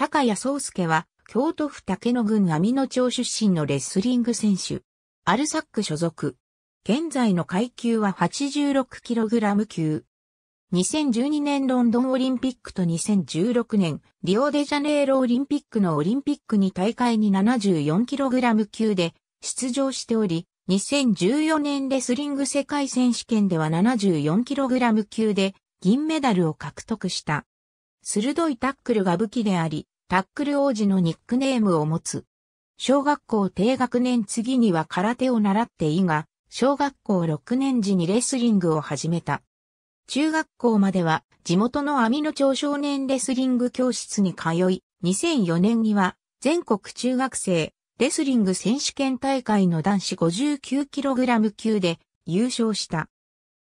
高谷宗介は、京都府竹野郡網野町出身のレスリング選手。アルサック所属。現在の階級は 86kg 級。2012年ロンドンオリンピックと2016年リオデジャネイロオリンピックのオリンピックに大会に 74kg 級で出場しており、2014年レスリング世界選手権では 74kg 級で銀メダルを獲得した。鋭いタックルが武器であり、タックル王子のニックネームを持つ。小学校低学年次には空手を習っていいが、小学校6年時にレスリングを始めた。中学校までは地元の網野町少年レスリング教室に通い、2004年には全国中学生レスリング選手権大会の男子 59kg 級で優勝した。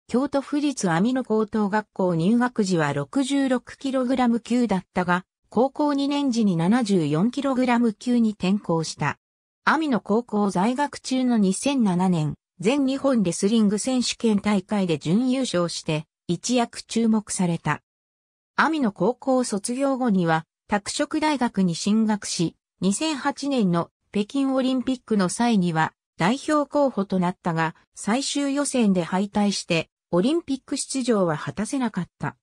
京都府立網野高等学校入学時は 66kg 級だったが、高校2年時に 74kg 級に転向した。アミの高校在学中の2007年、全日本レスリング選手権大会で準優勝して、一躍注目された。アミの高校卒業後には、拓殖大学に進学し、2008年の北京オリンピックの際には代表候補となったが、最終予選で敗退して、オリンピック出場は果たせなかった。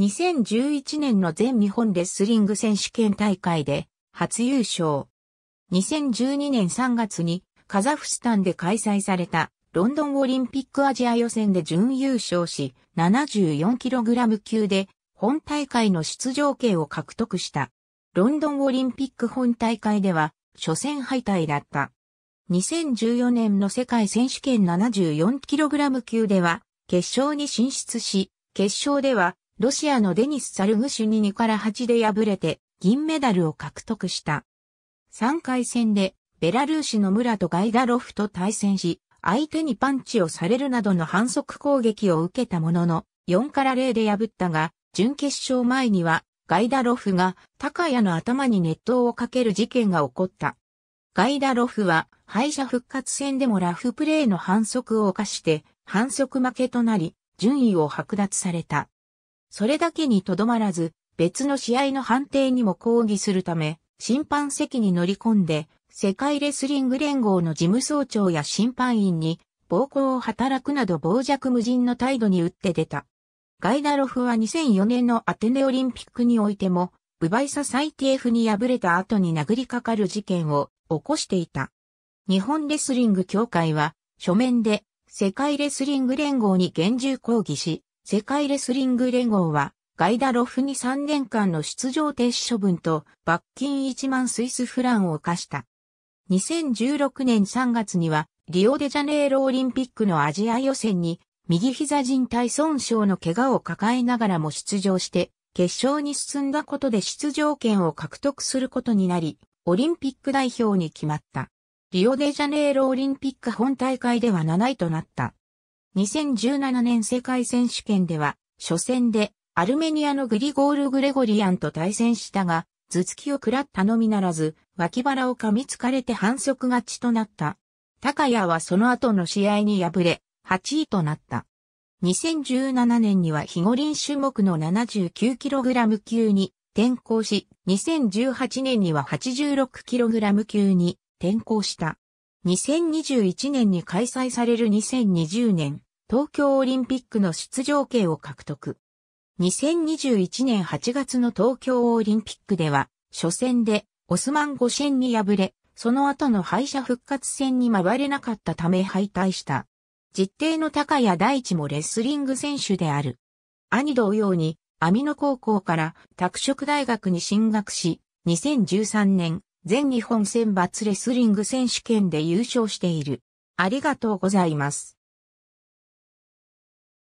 2011年の全日本レスリング選手権大会で初優勝。2012年3月にカザフスタンで開催されたロンドンオリンピックアジア予選で準優勝し 74kg 級で本大会の出場権を獲得した。ロンドンオリンピック本大会では初戦敗退だった。2014年の世界選手権 74kg 級では決勝に進出し、決勝ではロシアのデニス・サルグシュに2から8で敗れて銀メダルを獲得した。3回戦でベラルーシの村とガイダロフと対戦し、相手にパンチをされるなどの反則攻撃を受けたものの、4から0で破ったが、準決勝前には、ガイダロフが、高谷の頭に熱湯をかける事件が起こった。ガイダロフは、敗者復活戦でもラフプレーの反則を犯して、反則負けとなり、順位を剥奪された。それだけにとどまらず、別の試合の判定にも抗議するため、審判席に乗り込んで、世界レスリング連合の事務総長や審判員に暴行を働くなど傍若無人の態度に打って出た。ガイダロフは2004年のアテネオリンピックにおいても、ブバイササイティエフに敗れた後に殴りかかる事件を起こしていた。日本レスリング協会は書面で世界レスリング連合に厳重抗議し、世界レスリング連合は、ガイダロフに3年間の出場停止処分と罰金1万スイスフランを課した。2016年3月には、リオデジャネイロオリンピックのアジア予選に、右膝靭帯損傷の怪我を抱えながらも出場して、決勝に進んだことで出場権を獲得することになり、オリンピック代表に決まった。リオデジャネイロオリンピック本大会では7位となった。2017年世界選手権では、初戦でアルメニアのグリゴール・グレゴリアンと対戦したが、頭突きを食らったのみならず、脇腹を噛みつかれて反則勝ちとなった。高谷はその後の試合に敗れ、8位となった。2017年にはヒゴリン種目の 79kg 級に転向し、2018年には 86kg 級に転向した。2021年に開催される2020年東京オリンピックの出場権を獲得。2021年8月の東京オリンピックでは、初戦でオスマン5戦に敗れ、その後の敗者復活戦に回れなかったため敗退した。実定の高谷大地もレスリング選手である。兄同様に、網野高校から拓殖大学に進学し、2013年、全日本選抜レスリング選手権で優勝している。ありがとうございます。